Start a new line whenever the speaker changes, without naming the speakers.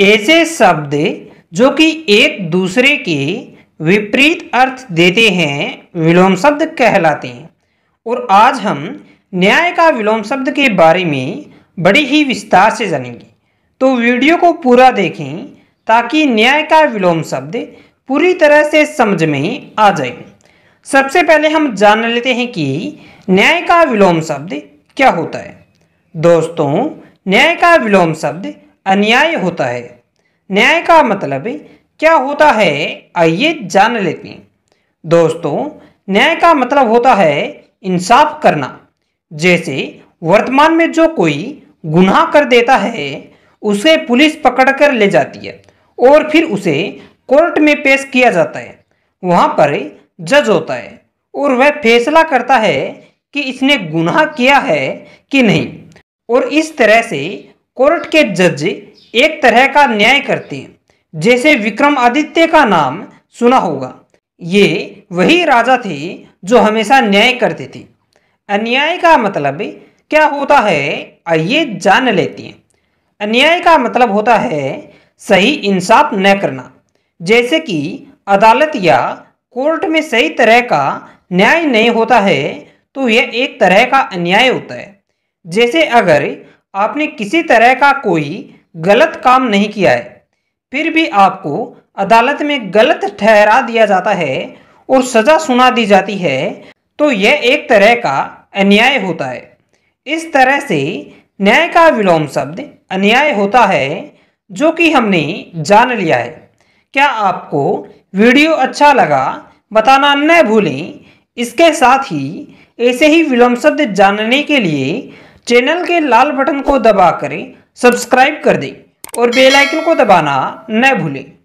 ऐसे शब्द जो कि एक दूसरे के विपरीत अर्थ देते हैं विलोम शब्द कहलाते हैं और आज हम न्याय का विलोम शब्द के बारे में बड़ी ही विस्तार से जानेंगे तो वीडियो को पूरा देखें ताकि न्याय का विलोम शब्द पूरी तरह से समझ में आ जाए सबसे पहले हम जान लेते हैं कि न्याय का विलोम शब्द क्या होता है दोस्तों न्याय का विलोम शब्द अन्याय होता है न्याय का मतलब क्या होता है आइए जान लेते हैं दोस्तों न्याय का मतलब होता है इंसाफ करना जैसे वर्तमान में जो कोई गुनाह कर देता है उसे पुलिस पकड़कर ले जाती है और फिर उसे कोर्ट में पेश किया जाता है वहाँ पर जज होता है और वह फैसला करता है कि इसने गुनाह किया है कि नहीं और इस तरह से कोर्ट के जज एक तरह का न्याय करते हैं जैसे विक्रमादित्य का नाम सुना होगा ये वही राजा थे जो हमेशा न्याय करते थे अन्याय का मतलब क्या होता है आइए जान लेते हैं अन्याय का मतलब होता है सही इंसाफ न करना जैसे कि अदालत या कोर्ट में सही तरह का न्याय नहीं होता है तो यह एक तरह का अन्याय होता है जैसे अगर आपने किसी तरह का कोई गलत काम नहीं किया है फिर भी आपको अदालत में गलत ठहरा दिया जाता है और सज़ा सुना दी जाती है तो यह एक तरह का अन्याय होता है इस तरह से न्याय का विलोम शब्द अन्याय होता है जो कि हमने जान लिया है क्या आपको वीडियो अच्छा लगा बताना न भूलें इसके साथ ही ऐसे ही विलोम शब्द जानने के लिए चैनल के लाल बटन को दबा करें सब्सक्राइब कर दें और बेल आइकन को दबाना न भूलें